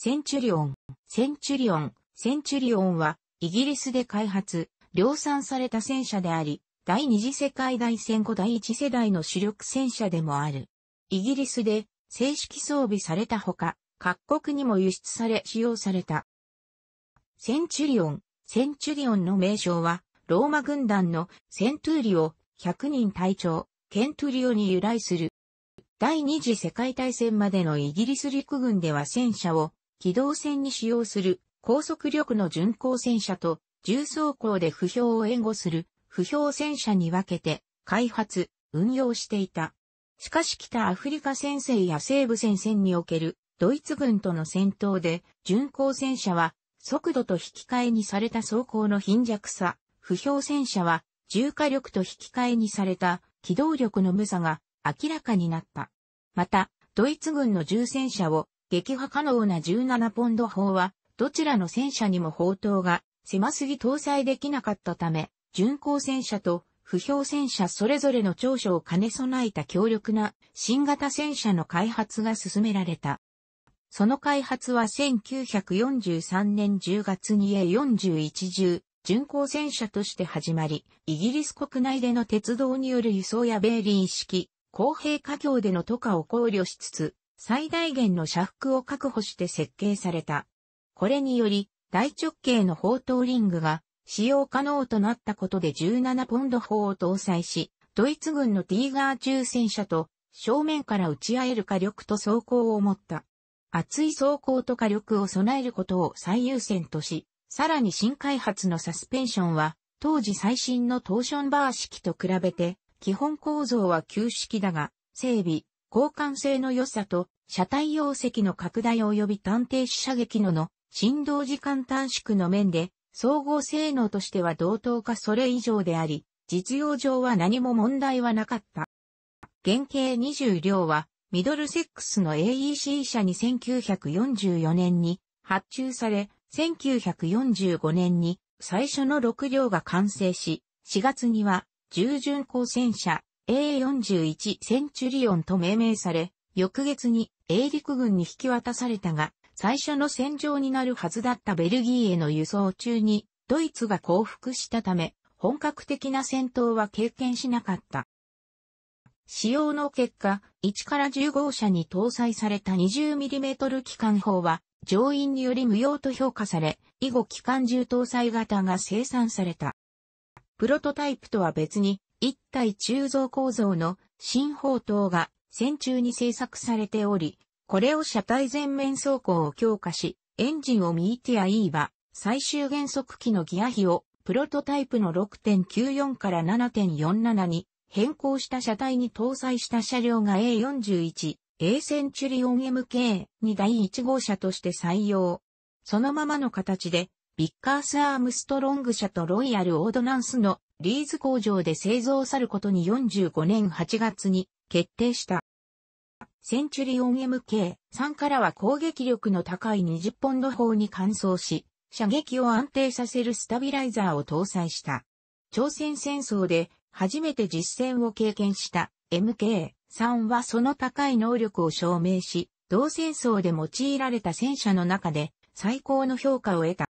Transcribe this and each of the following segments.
センチュリオン、センチュリオン、センチュリオンは、イギリスで開発、量産された戦車であり、第二次世界大戦後第一世代の主力戦車でもある。イギリスで正式装備されたほか、各国にも輸出され使用された。センチュリオン、センチュリオンの名称は、ローマ軍団のセントゥーリオ100人隊長、ケントゥリオに由来する。第二次世界大戦までのイギリス陸軍では戦車を機動戦に使用する高速力の巡航戦車と重装甲で不評を援護する不評戦車に分けて開発、運用していた。しかし北アフリカ戦線や西部戦線におけるドイツ軍との戦闘で巡航戦車は速度と引き換えにされた装甲の貧弱さ、不評戦車は重火力と引き換えにされた機動力の無差が明らかになった。また、ドイツ軍の重戦車を撃破可能な17ポンド砲は、どちらの戦車にも砲塔が狭すぎ搭載できなかったため、巡航戦車と不評戦車それぞれの長所を兼ね備えた強力な新型戦車の開発が進められた。その開発は1943年10月に A41 重巡航戦車として始まり、イギリス国内での鉄道による輸送やベーリ式、公平化業での渡過を考慮しつつ、最大限の車幅を確保して設計された。これにより、大直径の砲塔リングが使用可能となったことで17ポンド砲を搭載し、ドイツ軍のティーガー中戦車と正面から撃ち合える火力と装甲を持った。厚い装甲と火力を備えることを最優先とし、さらに新開発のサスペンションは、当時最新のトーションバー式と比べて、基本構造は旧式だが、整備、交換性の良さと、車体容積の拡大及び探偵視射撃のの、振動時間短縮の面で、総合性能としては同等かそれ以上であり、実用上は何も問題はなかった。原型20両は、ミドルセックスの AEC 社に1944年に発注され、1945年に最初の6両が完成し、4月には従順光戦車 AA41 センチュリオンと命名され、翌月に英陸軍に引き渡されたが、最初の戦場になるはずだったベルギーへの輸送中に、ドイツが降伏したため、本格的な戦闘は経験しなかった。使用の結果、1から10号車に搭載された 20mm 機関砲は、乗員により無用と評価され、以後機関銃搭載型が生産された。プロトタイプとは別に、一体鋳造構造の新砲塔が戦中に製作されており、これを車体全面走行を強化し、エンジンをミーティア E は最終減速機のギア比をプロトタイプの6.94から7.47に変更した車体に搭載した車両が A41、A センチュリオン MK に第1号車として採用。そのままの形で、ビッカース・アームストロング社とロイヤル・オードナンスのリーズ工場で製造さることに45年8月に決定した。センチュリオン MK3 からは攻撃力の高い20ポンド砲に換装し、射撃を安定させるスタビライザーを搭載した。朝鮮戦争で初めて実戦を経験した MK3 はその高い能力を証明し、同戦争で用いられた戦車の中で最高の評価を得た。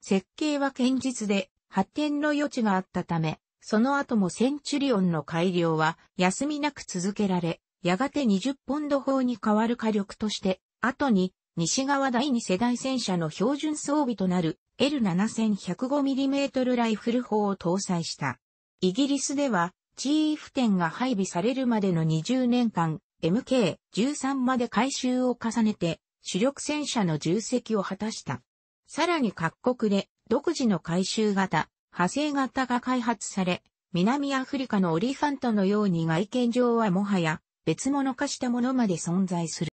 設計は堅実で発展の余地があったため、その後もセンチュリオンの改良は休みなく続けられ、やがて20ポンド砲に変わる火力として、後に西側第2世代戦車の標準装備となる L7105mm ライフル砲を搭載した。イギリスでは、チーフ店が配備されるまでの20年間、MK13 まで改修を重ねて、主力戦車の重責を果たした。さらに各国で独自の回収型、派生型が開発され、南アフリカのオリファントのように外見上はもはや別物化したものまで存在する。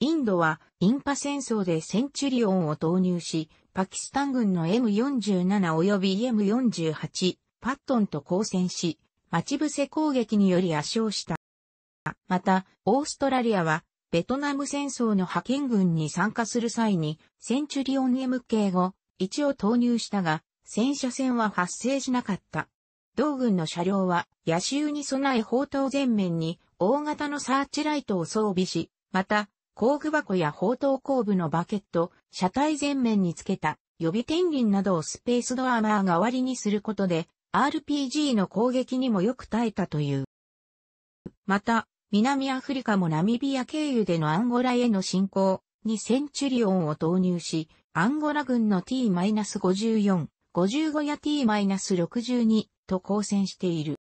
インドはインパ戦争でセンチュリオンを投入し、パキスタン軍の M47 及び M48 パットンと交戦し、待ち伏せ攻撃により圧勝した。また、オーストラリアはベトナム戦争の派遣軍に参加する際にセンチュリオン MK5 1を投入したが、戦車戦は発生しなかった。同軍の車両は、野州に備え砲塔前面に大型のサーチライトを装備し、また、工具箱や砲塔後部のバケット、車体前面につけた予備天輪などをスペースドアマー代わりにすることで、RPG の攻撃にもよく耐えたという。また、南アフリカもナミビア経由でのアンゴラへの侵攻、にセンチュリオンを投入し、アンゴラ軍の T-54、55や T-62 と交戦している。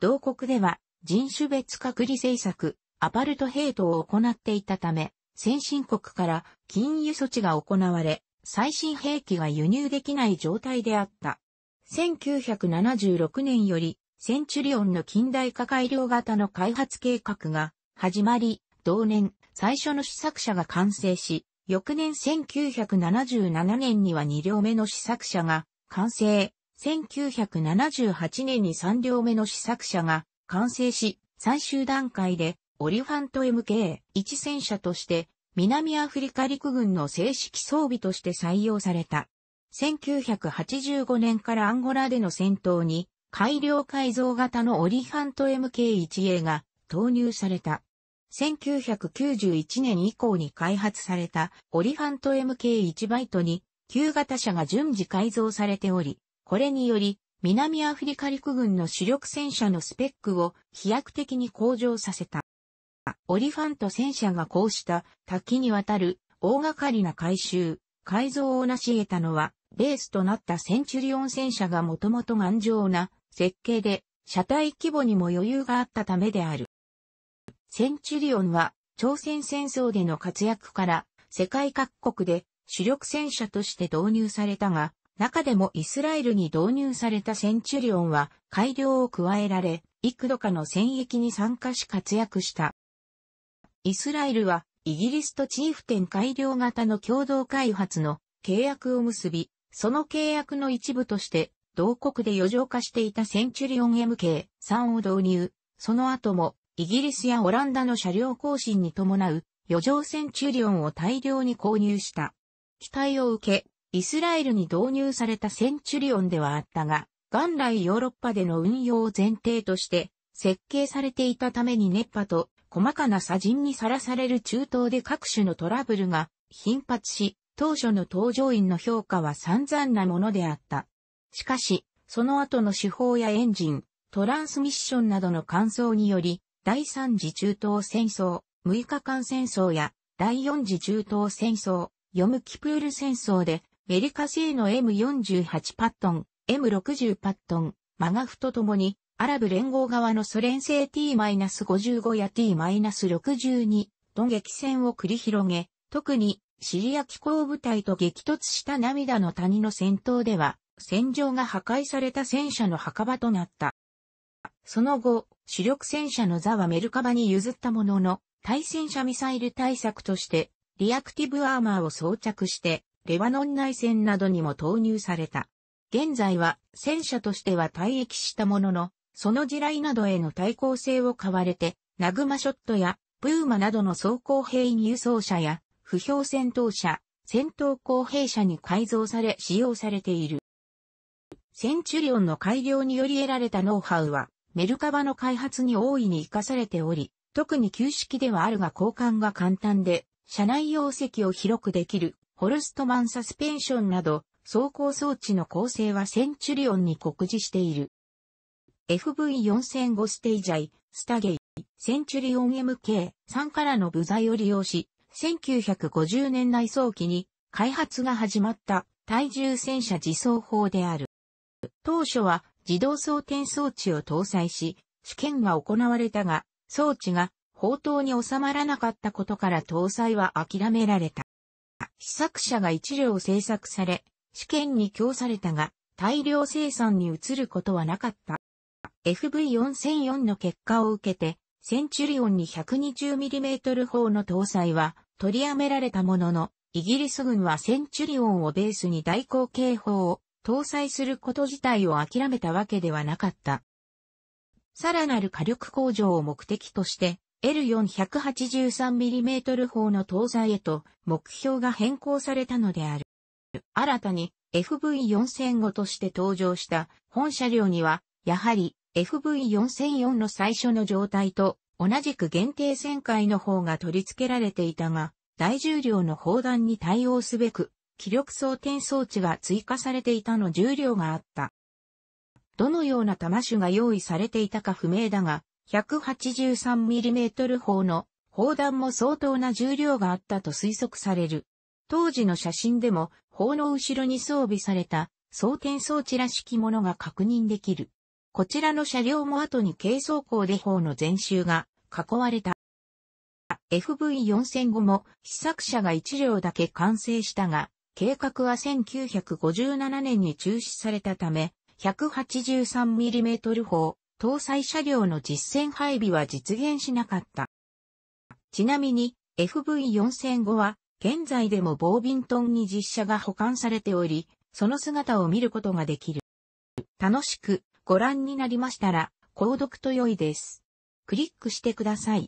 同国では人種別隔離政策、アパルトヘイトを行っていたため、先進国から禁輸措置が行われ、最新兵器が輸入できない状態であった。1976年よりセンチュリオンの近代化改良型の開発計画が始まり、同年、最初の試作車が完成し、翌年1977年には2両目の試作車が完成、1978年に3両目の試作車が完成し、最終段階でオリファント MK1 戦車として南アフリカ陸軍の正式装備として採用された。1985年からアンゴラでの戦闘に改良改造型のオリファント MK1A が投入された。1991年以降に開発されたオリファント MK1 バイトに旧型車が順次改造されており、これにより南アフリカ陸軍の主力戦車のスペックを飛躍的に向上させた。オリファント戦車がこうした滝にわたる大掛かりな改修、改造を成し得たのは、ベースとなったセンチュリオン戦車がもともと頑丈な設計で、車体規模にも余裕があったためである。センチュリオンは朝鮮戦争での活躍から世界各国で主力戦車として導入されたが、中でもイスラエルに導入されたセンチュリオンは改良を加えられ、幾度かの戦役に参加し活躍した。イスラエルはイギリスとチーフ展改良型の共同開発の契約を結び、その契約の一部として、同国で余剰化していたセンチュリオン MK3 を導入、その後もイギリスやオランダの車両更新に伴う余剰センチュリオンを大量に購入した。期待を受け、イスラエルに導入されたセンチュリオンではあったが、元来ヨーロッパでの運用を前提として設計されていたために熱波と細かな砂塵にさらされる中東で各種のトラブルが頻発し、当初の搭乗員の評価は散々なものであった。しかし、その後の手法やエンジン、トランスミッションなどの乾燥により、第3次中東戦争、6日間戦争や、第4次中東戦争、ヨムキプール戦争で、メリカ製の M48 パットン、M60 パットン、マガフと共に、アラブ連合側のソ連製 T-55 や T-62 と激戦を繰り広げ、特にシリア機構部隊と激突した涙の谷の戦闘では、戦場が破壊された戦車の墓場となった。その後、主力戦車の座はメルカバに譲ったものの、対戦車ミサイル対策として、リアクティブアーマーを装着して、レバノン内戦などにも投入された。現在は戦車としては退役したものの、その地雷などへの対抗性を買われて、ナグマショットやプーマなどの装甲兵員輸送車や不評戦闘車、戦闘工兵車に改造され使用されている。センチュリオンの改良により得られたノウハウは、メルカバの開発に大いに活かされており、特に旧式ではあるが交換が簡単で、車内容積を広くできる、ホルストマンサスペンションなど、走行装置の構成はセンチュリオンに酷似している。FV4005 ステージャイ、スタゲイ、センチュリオン MK3 からの部材を利用し、1950年代早期に開発が始まった体重戦車自走砲である。当初は自動装填装置を搭載し、試験は行われたが、装置が砲塔に収まらなかったことから搭載は諦められた。試作車が一両製作され、試験に供されたが、大量生産に移ることはなかった。FV4004 の結果を受けて、センチュリオンに 120mm 砲の搭載は取りやめられたものの、イギリス軍はセンチュリオンをベースに大口径砲を搭載すること自体を諦めたわけではなかった。さらなる火力向上を目的として、L483mm 砲の搭載へと目標が変更されたのである。新たに FV4005 として登場した本車両には、やはり FV4004 の最初の状態と同じく限定旋回の方が取り付けられていたが、大重量の砲弾に対応すべく気力装填装置が追加されていたの重量があった。どのような弾種が用意されていたか不明だが、183mm 砲の砲弾も相当な重量があったと推測される。当時の写真でも砲の後ろに装備された装填装置らしきものが確認できる。こちらの車両も後に軽装甲で砲の全周が囲われた。f v 4 0 0も試作車が1両だけ完成したが、計画は1957年に中止されたため、183mm 砲、搭載車両の実戦配備は実現しなかった。ちなみに FV4005 は現在でもボービントンに実写が保管されており、その姿を見ることができる。楽しくご覧になりましたら、購読と良いです。クリックしてください。